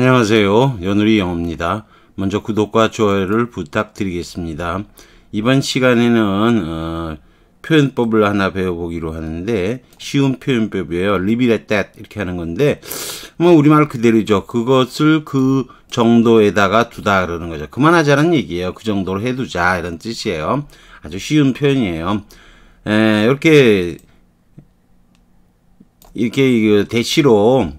안녕하세요. 연우리 영어입니다. 먼저 구독과 좋아요를 부탁드리겠습니다. 이번 시간에는 어, 표현법을 하나 배워보기로 하는데 쉬운 표현법이에요. leave it at 이렇게 하는 건데 뭐 우리말 그대로죠. 그것을 그 정도에다가 두다 그러는 거죠. 그만하자는 얘기예요. 그 정도로 해두자 이런 뜻이에요. 아주 쉬운 표현이에요. 에, 이렇게 이렇게 그 대시로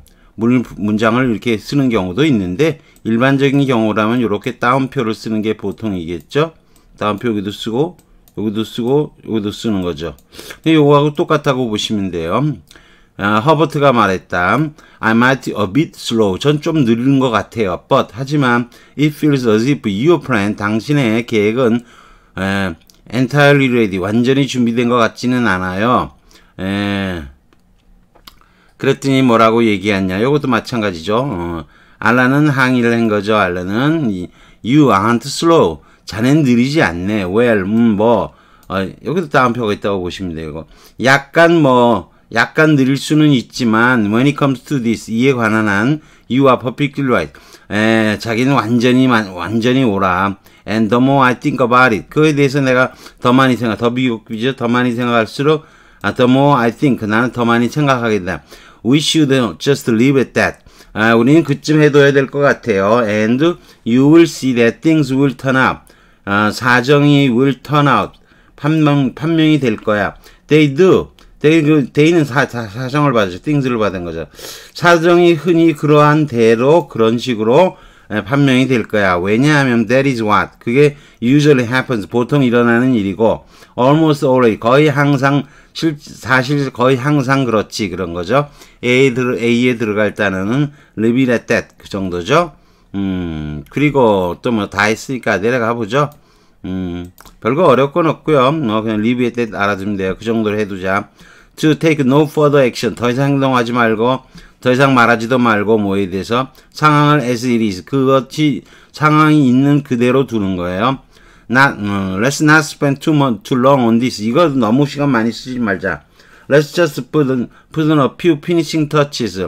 문장을 이렇게 쓰는 경우도 있는데 일반적인 경우라면 이렇게 따옴표를 쓰는 게 보통이겠죠. 따옴표 여기도 쓰고 여기도 쓰고 여기도 쓰는 거죠. 이거하고 똑같다고 보시면 돼요. 아, 허버트가 말했다. I might a bit slow. 전 좀 느린 것 같아요. But 하지만 it feels as if your plan 당신의 계획은 에, entirely ready 완전히 준비된 것 같지는 않아요. 에, 그랬더니 뭐라고 얘기했냐. 요것도 마찬가지죠. 어, 알라는 항의를 한 거죠. 알라는 you aren't slow. 자넨 느리지 않네. well, 음, 뭐. 어, 여기도 다운표가 있다고 보시면 돼요. 약간 뭐, 약간 느릴 수는 있지만 when it comes to this 이에 관한 한 you are perfectly right. 에, 자기는 완전히 완전히 오라. And the more I think about it. 그에 대해서 내가 더 많이 생각, 더 미국이죠. 더 많이 생각할수록 아, the more I think. 나는 더 많이 생각하게 다 We should just leave it that. 아, 우리는 그쯤 해둬야 될 것 같아요. And you will see that things will turn up. 아, 사정이 will turn out. 판명, 판명이 될 거야. They do. They, they는 사, 사, 정을 받았죠. things를 받은 거죠. 사정이 흔히 그러한 대로 그런 식으로 예, 판명이 될 거야. 왜냐하면 that is what 그게 usually happens 보통 일어나는 일이고 almost always 거의 항상 실, 사실 거의 항상 그렇지 그런 거죠. A, A에 들어갈 단어는 leave it at that 그 정도죠. 음 그리고 또 뭐 다 했으니까 내려가 보죠. 음 별거 어렵건 없고요. 뭐 그냥 leave it at that 알아두면 돼요. 그 정도로 해두자. To take no further action 더 이상 행동하지 말고 더 이상 말하지도 말고 뭐에 대해서 상황을 as it is 그것이 상황이 있는 그대로 두는 거예요. Not, 음, let's not spend too, much, too long on this. 이거 너무 시간 많이 쓰지 말자. Let's just put, in, put in a few finishing touches.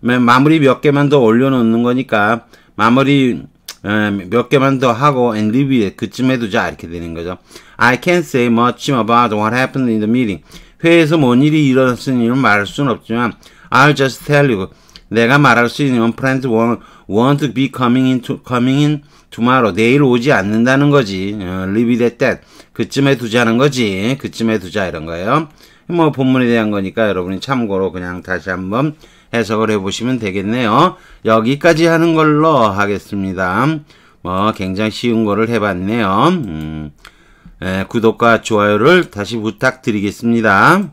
마무리 몇 개만 더 올려놓는 거니까 마무리 몇 개만 더 하고 and leave it. 그쯤에 두자 이렇게 되는 거죠. I can't say much about what happened in the meeting. 회의에서 뭔 일이 일어났으니는 말할 수는 없지만 I'll just tell you. 내가 말할 수 있는 one friend won't, won't be coming in, to, coming in tomorrow. 내일 오지 않는다는 거지. 어, leave it at that. 그쯤에 두자는 거지. 그쯤에 두자 이런 거예요. 뭐 본문에 대한 거니까 여러분이 참고로 그냥 다시 한번 해석을 해보시면 되겠네요. 여기까지 하는 걸로 하겠습니다. 뭐 굉장히 쉬운 거를 해봤네요. 음, 에, 구독과 좋아요를 다시 부탁드리겠습니다.